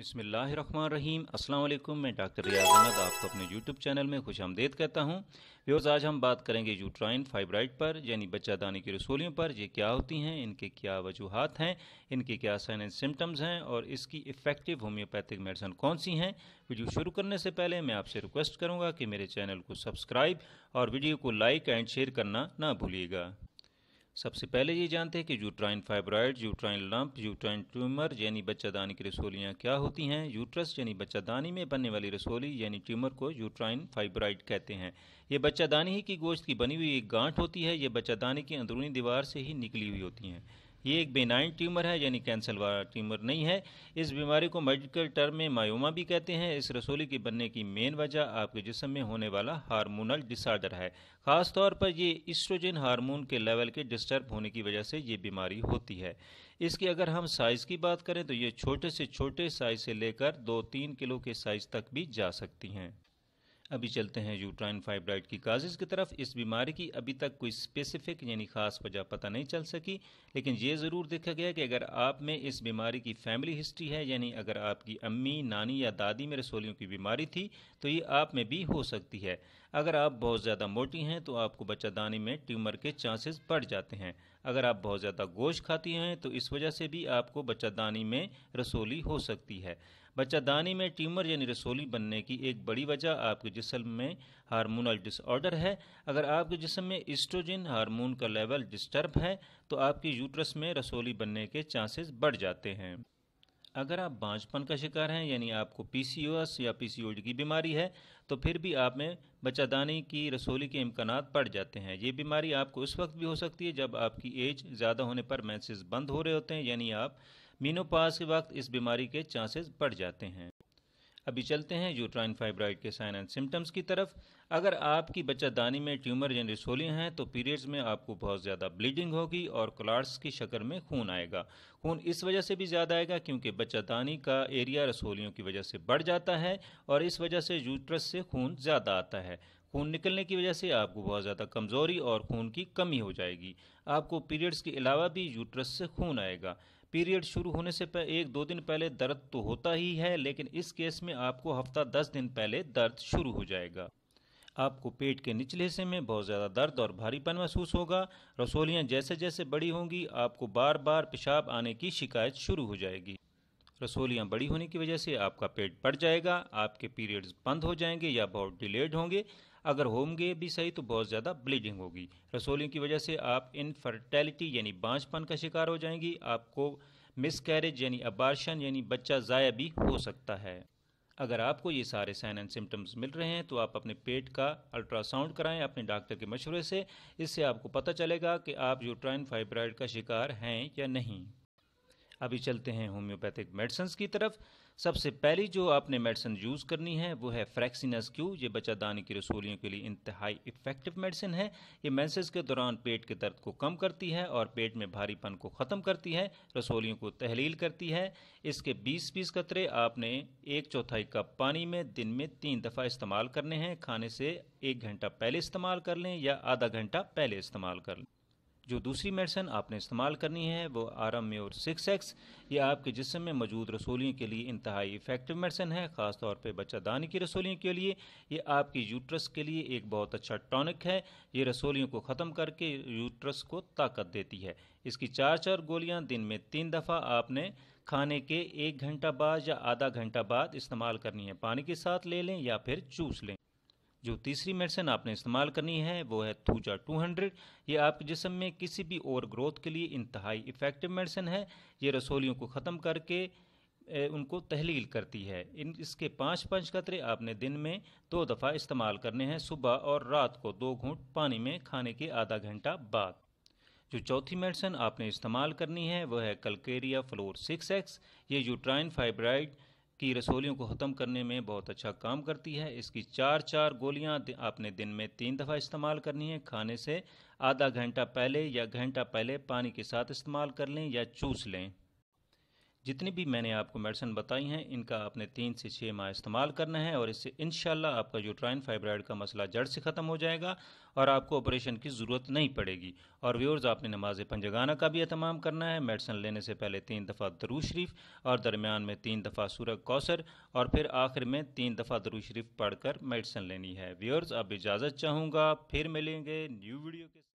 बसमीम अल्लाम मैं डॉक्टर रियाज अहमद आपको अपने यूट्यूब चैनल में खुश आमदेद कहता हूँ व्यूर्स आज हम बात करेंगे यूट्राइन फाइब्राइड पर यानी बच्चादानी की रसोलियों पर ये क्या होती हैं इनके क्या वजूहत हैं इनके क्या साइन एंड सिम्टम्स हैं और इसकी इफ़ेक्टिव होम्योपैथिक मेडिसन कौन सी हैं वीडियो शुरू करने से पहले मैं आपसे रिक्वेस्ट करूँगा कि मेरे चैनल को सब्सक्राइब और वीडियो को लाइक एंड शेयर करना ना भूलिएगा सबसे पहले ये जानते हैं कि uterine fibroid uterine lump uterine tumour यानी बच्चादानी की रसोलियाँ क्या होती हैं यूट्रस यानी बच्चादानी में बनने वाली रसोली यानी ट्यूमर को यूट्राइन फाइब्रॉइड कहते हैं ये बच्चादानी ही की गोश्त की बनी हुई एक गांठ होती है ये बच्चादानी की अंदरूनी दीवार से ही निकली हुई होती हैं ये एक बेनाइन ट्यूमर है यानी कैंसर वाला ट्यूमर नहीं है इस बीमारी को मेडिकल टर्म में मायोमा भी कहते हैं इस रसोली के बनने की मेन वजह आपके जिसम में होने वाला हार्मोनल डिसऑर्डर है ख़ास तौर पर ये इस्ट्रोजन हार्मोन के लेवल के डिस्टर्ब होने की वजह से ये बीमारी होती है इसकी अगर हम साइज़ की बात करें तो ये छोटे से छोटे साइज़ से लेकर दो तीन किलो के साइज़ तक भी जा सकती हैं अभी चलते हैं यूट्राइन फाइब्राइड की काजेज की तरफ इस बीमारी की अभी तक कोई स्पेसिफिक यानी ख़ास वजह पता नहीं चल सकी लेकिन ये ज़रूर देखा गया कि अगर आप में इस बीमारी की फैमिली हिस्ट्री है यानी अगर आपकी अम्मी नानी या दादी में रसोलियों की बीमारी थी तो ये आप में भी हो सकती है अगर आप बहुत ज़्यादा मोटी हैं तो आपको बच्चादानी में ट्यूमर के चांसेस बढ़ जाते हैं अगर आप बहुत ज़्यादा गोश्त खाती हैं तो इस वजह से भी आपको बच्चादानी में रसोली हो सकती है बच्चादानी में ट्यूमर यानी रसोली बनने की एक बड़ी वजह आपके जिसम में हार्मोनल डिसऑर्डर है अगर आपके जिसम में इस्ट्रोजिन हार्मोन का लेवल डिस्टर्ब है तो आपकी यूट्रस में रसोली बनने के चांसेस बढ़ जाते हैं अगर आप बाँचपन का शिकार हैं यानी आपको पी या पी की बीमारी है तो फिर भी आप में बच्चादानी की रसोली के इम्कान बढ़ जाते हैं ये बीमारी आपको उस वक्त भी हो सकती है जब आपकी एज ज़्यादा होने पर मैसेज बंद हो रहे होते हैं यानी आप मीनोपास के वक्त इस बीमारी के चांसेस बढ़ जाते हैं अभी चलते हैं यूट्राइन फाइब्राइड के साइन एंड सिम्टम्स की तरफ अगर आपकी बच्चादानी में ट्यूमर यानी सोलियाँ हैं तो पीरियड्स में आपको बहुत ज़्यादा ब्लीडिंग होगी और क्लाट्स की शक्ल में खून आएगा खून इस वजह से भी ज़्यादा आएगा क्योंकि बच्चादानी का एरिया रसोलियों की वजह से बढ़ जाता है और इस वजह से यूट्रस से खून ज़्यादा आता है खून निकलने की वजह से आपको बहुत ज़्यादा कमज़ोरी और खून की कमी हो जाएगी आपको पीरियड्स के अलावा भी यूट्रस से खून आएगा पीरियड शुरू होने से एक दो दिन पहले दर्द तो होता ही है लेकिन इस केस में आपको हफ्ता दस दिन पहले दर्द शुरू हो जाएगा आपको पेट के निचले हिस्से में बहुत ज़्यादा दर्द और भारीपन महसूस होगा रसोलियाँ जैसे जैसे बड़ी होंगी आपको बार बार पेशाब आने की शिकायत शुरू हो जाएगी रसोलियाँ बड़ी होने की वजह से आपका पेट बढ़ जाएगा आपके पीरियड्स बंद हो जाएंगे या बहुत डिलेड होंगे अगर होंगे भी सही तो बहुत ज़्यादा ब्लीडिंग होगी रसोलियों की वजह से आप इनफर्टैलिटी यानी बाँझपन का शिकार हो जाएंगी आपको मिसकैरेज यानी अबारशन यानी बच्चा ज़ाया भी हो सकता है अगर आपको ये सारे साइन एंड सिम्टम्स मिल रहे हैं तो आप अपने पेट का अल्ट्रासाउंड कराएं अपने डॉक्टर के मशवरे से इससे आपको पता चलेगा कि आप यूट्राइन फाइब्राइड का शिकार हैं या नहीं अभी चलते हैं होम्योपैथिक मेडिसन की तरफ सबसे पहली जो आपने मेडिसन यूज़ करनी है वो है फ्रैक्सिनस क्यू ये बचा दाने की रसोलियों के लिए इंतहाई इफ़ेक्टिव मेडिसिन है ये मैंसेज के दौरान पेट के दर्द को कम करती है और पेट में भारीपन को ख़त्म करती है रसोलियों को तहलील करती है इसके बीस बीस कतरे आपने एक चौथाई कप पानी में दिन में तीन दफ़ा इस्तेमाल करने हैं खाने से एक घंटा पहले इस्तेमाल कर लें या आधा घंटा पहले इस्तेमाल कर लें जो दूसरी मेडिसन आपने इस्तेमाल करनी है वो आराम म्योर सिक्स एक्स ये आपके जिसम में मौजूद रसोलियों के लिए इंतहाई इफेक्टिव मेडिसन है ख़ास तौर पर बच्चा दानी की रसोलियों के लिए ये आपकी यूट्रस के लिए एक बहुत अच्छा टॉनिक है ये रसोलियों को ख़त्म करके यूट्रस को ताकत देती है इसकी चार चार गोलियाँ दिन में तीन दफ़ा आपने खाने के एक घंटा बाद या आधा घंटा बाद इस्तेमाल करनी है पानी के साथ ले लें या फिर चूस लें जो तीसरी मेडिसिन आपने इस्तेमाल करनी है वो है थूजा 200 ये आपके जिसम में किसी भी ओवर ग्रोथ के लिए इंतहाई इफ़ेक्टिव मेडिसिन है ये रसोलियों को ख़त्म करके उनको तहलील करती है इन इसके पाँच पाँच कतरे आपने दिन में दो दफ़ा इस्तेमाल करने हैं सुबह और रात को दो घूट पानी में खाने के आधा घंटा बाद जो चौथी मेडिसिन आपने इस्तेमाल करनी है वह है कलकेरिया फ्लोर सिक्स एक्स ये यूट्राइन फाइब्राइड की रसोलियों को ख़त्म करने में बहुत अच्छा काम करती है इसकी चार चार गोलियां आपने दिन में तीन दफ़ा इस्तेमाल करनी है खाने से आधा घंटा पहले या घंटा पहले पानी के साथ इस्तेमाल कर लें या चूस लें जितनी भी मैंने आपको मेडिसिन बताई हैं इनका आपने तीन से छः माह इस्तेमाल करना है और इससे इन आपका यूट्राइन फाइब्राइड का मसला जड़ से ख़त्म हो जाएगा और आपको ऑपरेशन की ज़रूरत नहीं पड़ेगी और व्यवर्स आपने नमाज पंजगाना का भी अहतमाम करना है मेडिसिन लेने से पहले तीन दफ़ा दरू शरीफ और दरमियान में तीन दफ़ा सूरज कौसर और फिर आखिर में तीन दफ़ा दरू शरीफ पढ़ मेडिसिन लेनी है व्यवर्स अब इजाज़त चाहूँगा फिर मिलेंगे न्यू वीडियो के